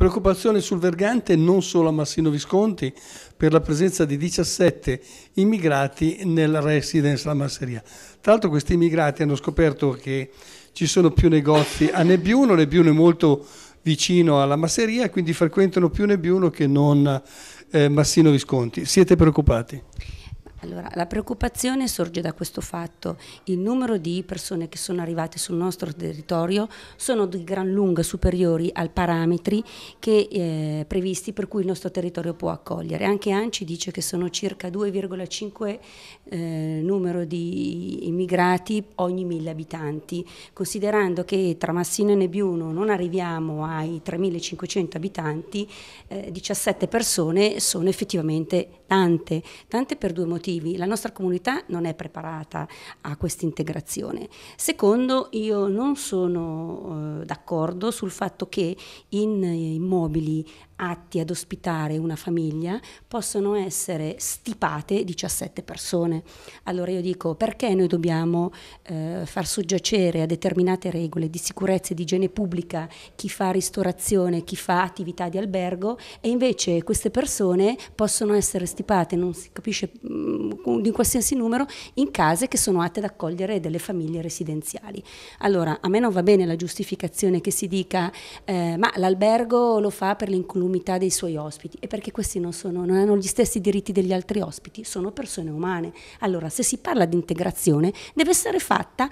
Preoccupazione sul Vergante non solo a Massino Visconti per la presenza di 17 immigrati nella residence La Masseria. Tra l'altro questi immigrati hanno scoperto che ci sono più negozi a Nebbiuno, Nebbiuno è molto vicino alla masseria, quindi frequentano più Nebbiuno che non eh, Massino Visconti. Siete preoccupati? Allora, la preoccupazione sorge da questo fatto. Il numero di persone che sono arrivate sul nostro territorio sono di gran lunga superiori ai parametri che, eh, previsti per cui il nostro territorio può accogliere. Anche ANCI dice che sono circa 2,5 eh, numero di immigrati ogni mille abitanti, considerando che tra Massino e Nebiuno non arriviamo ai 3.500 abitanti, eh, 17 persone sono effettivamente tante, tante per due motivi motivi, la nostra comunità non è preparata a questa integrazione. Secondo, io non sono eh, d'accordo sul fatto che in eh, immobili atti ad ospitare una famiglia possono essere stipate 17 persone. Allora io dico perché noi dobbiamo eh, far soggiacere a determinate regole di sicurezza e di igiene pubblica chi fa ristorazione, chi fa attività di albergo e invece queste persone possono essere stipate, non si capisce di mm, qualsiasi numero, in case che sono atte ad accogliere delle famiglie residenziali. Allora a me non va bene la giustificazione che si dica eh, ma l'albergo lo fa per l'incolumità dell'inumità dei suoi ospiti e perché questi non, sono, non, hanno gli stessi diritti degli altri ospiti, sono persone umane. Allora, se si parla di integrazione, deve essere fatta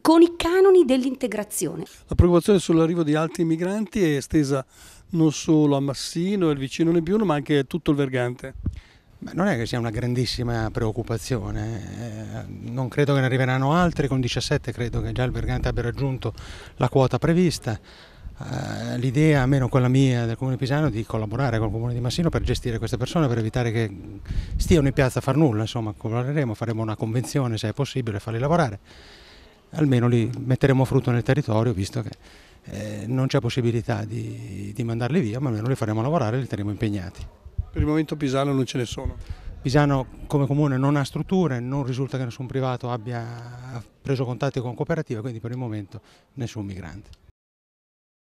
con i canoni dell'integrazione. La preoccupazione sull'arrivo di altri migranti è estesa non solo a Massino e il vicino Nebbiuno, ma anche a tutto il Vergante. Beh, non è che sia una grandissima preoccupazione, eh, non credo che ne arriveranno altri, con 17 credo che già il Vergante abbia raggiunto la quota prevista. Eh, l'idea, almeno quella mia del Comune Pisano, di collaborare con il Comune di Massino per gestire queste persone, per evitare che stiano in piazza a far nulla, insomma collaboreremo, faremo una convenzione se è possibile, farli lavorare, almeno li metteremo a frutto nel territorio visto che eh, non c'è possibilità di, di mandarli via, ma almeno li faremo lavorare e li terremo impegnati. Per il momento Pisano non ce ne sono. Pisano come comune non ha strutture, non risulta che nessun privato abbia preso contatti con cooperative, quindi per il momento nessun migrante.